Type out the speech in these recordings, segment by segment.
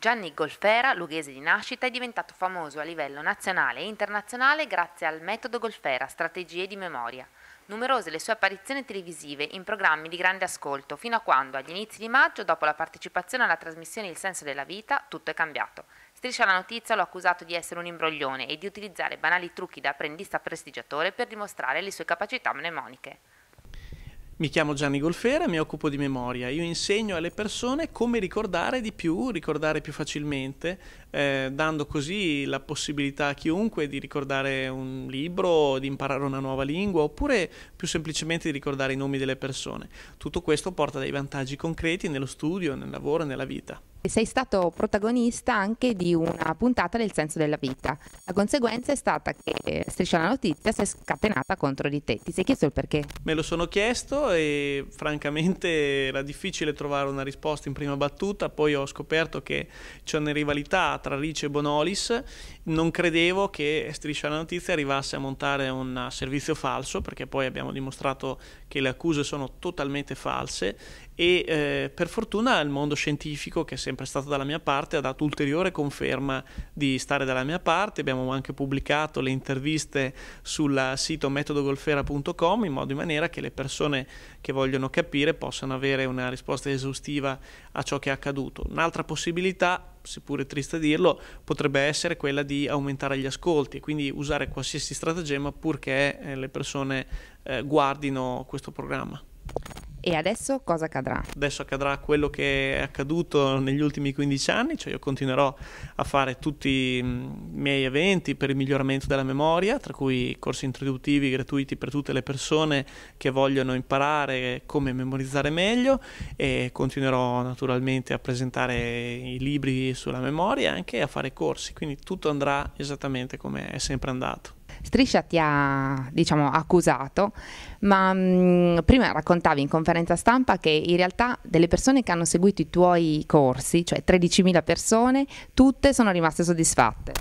Gianni Golfera, lughese di nascita, è diventato famoso a livello nazionale e internazionale grazie al metodo Golfera, strategie di memoria. Numerose le sue apparizioni televisive in programmi di grande ascolto, fino a quando, agli inizi di maggio, dopo la partecipazione alla trasmissione Il senso della vita, tutto è cambiato. Striscia la notizia lo ha accusato di essere un imbroglione e di utilizzare banali trucchi da apprendista prestigiatore per dimostrare le sue capacità mnemoniche. Mi chiamo Gianni Golfera, e mi occupo di memoria. Io insegno alle persone come ricordare di più, ricordare più facilmente, eh, dando così la possibilità a chiunque di ricordare un libro, di imparare una nuova lingua, oppure più semplicemente di ricordare i nomi delle persone. Tutto questo porta dei vantaggi concreti nello studio, nel lavoro e nella vita sei stato protagonista anche di una puntata del senso della vita. La conseguenza è stata che Striscia la Notizia si è scatenata contro di te. Ti sei chiesto il perché? Me lo sono chiesto e francamente era difficile trovare una risposta in prima battuta, poi ho scoperto che c'è una rivalità tra Ricci e Bonolis. Non credevo che Striscia la Notizia arrivasse a montare un servizio falso, perché poi abbiamo dimostrato che le accuse sono totalmente false e eh, per fortuna il mondo scientifico che si è sempre stato dalla mia parte, ha dato ulteriore conferma di stare dalla mia parte. Abbiamo anche pubblicato le interviste sul sito metodogolfera.com in modo in maniera che le persone che vogliono capire possano avere una risposta esaustiva a ciò che è accaduto. Un'altra possibilità seppure triste dirlo, potrebbe essere quella di aumentare gli ascolti e quindi usare qualsiasi stratagemma purché eh, le persone eh, guardino questo programma. E adesso cosa accadrà? Adesso accadrà quello che è accaduto negli ultimi 15 anni, cioè io continuerò a fare tutti mm, i miei eventi per il miglioramento della memoria, tra cui corsi introduttivi gratuiti per tutte le persone che vogliono imparare come memorizzare meglio e continuerò naturalmente a presentare i libri sulla memoria e anche a fare corsi, quindi tutto andrà esattamente come è sempre andato. Striscia ti ha diciamo, accusato, ma mh, mm, prima raccontavi in conferenza stampa che in realtà delle persone che hanno seguito i tuoi corsi, cioè 13.000 persone, tutte sono rimaste soddisfatte.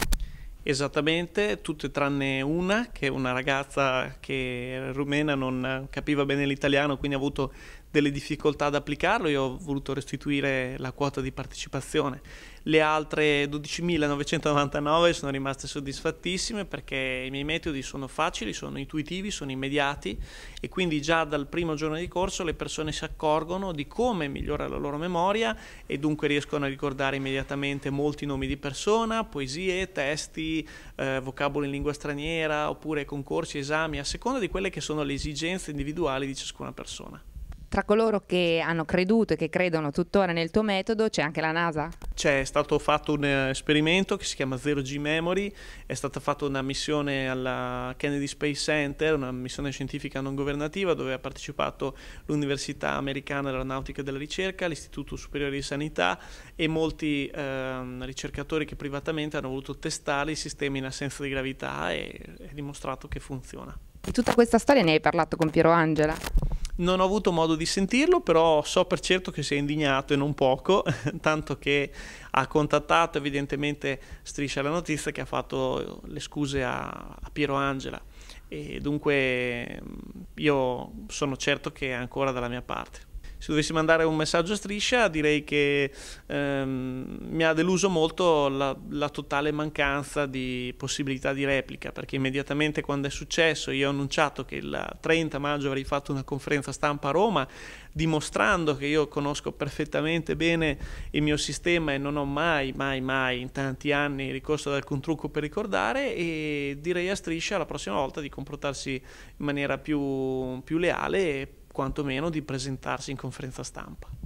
Esattamente, tutte tranne una, che è una ragazza che rumena non capiva bene l'italiano, quindi ha avuto delle difficoltà ad applicarlo, io ho voluto restituire la quota di partecipazione le altre 12.999 sono rimaste soddisfattissime perché i miei metodi sono facili, sono intuitivi, sono immediati e quindi già dal primo giorno di corso le persone si accorgono di come migliora la loro memoria e dunque riescono a ricordare immediatamente molti nomi di persona, poesie, testi, eh, vocaboli in lingua straniera oppure concorsi, esami, a seconda di quelle che sono le esigenze individuali di ciascuna persona. Tra coloro che hanno creduto e che credono tuttora nel tuo metodo c'è anche la NASA? C'è stato fatto un eh, esperimento che si chiama Zero G Memory, è stata fatta una missione alla Kennedy Space Center, una missione scientifica non governativa dove ha partecipato l'Università Americana dell'Aeronautica e della Ricerca, l'Istituto Superiore di Sanità e molti ehm, ricercatori che privatamente hanno voluto testare i sistemi in assenza di gravità e è dimostrato che funziona. Di tutta questa storia ne hai parlato con Piero Angela? Non ho avuto modo di sentirlo, però so per certo che si è indignato e non poco, tanto che ha contattato evidentemente Striscia la notizia che ha fatto le scuse a, a Piero Angela e dunque io sono certo che è ancora dalla mia parte se dovessi mandare un messaggio a striscia direi che ehm, mi ha deluso molto la, la, totale mancanza di possibilità di replica perché immediatamente quando è successo io ho annunciato che il 30 maggio avrei fatto una conferenza stampa a Roma dimostrando che io conosco perfettamente bene il mio sistema e non ho mai mai mai in tanti anni ricorso ad alcun trucco per ricordare e direi a striscia la prossima volta di comportarsi in maniera più, più leale quantomeno di presentarsi in conferenza stampa.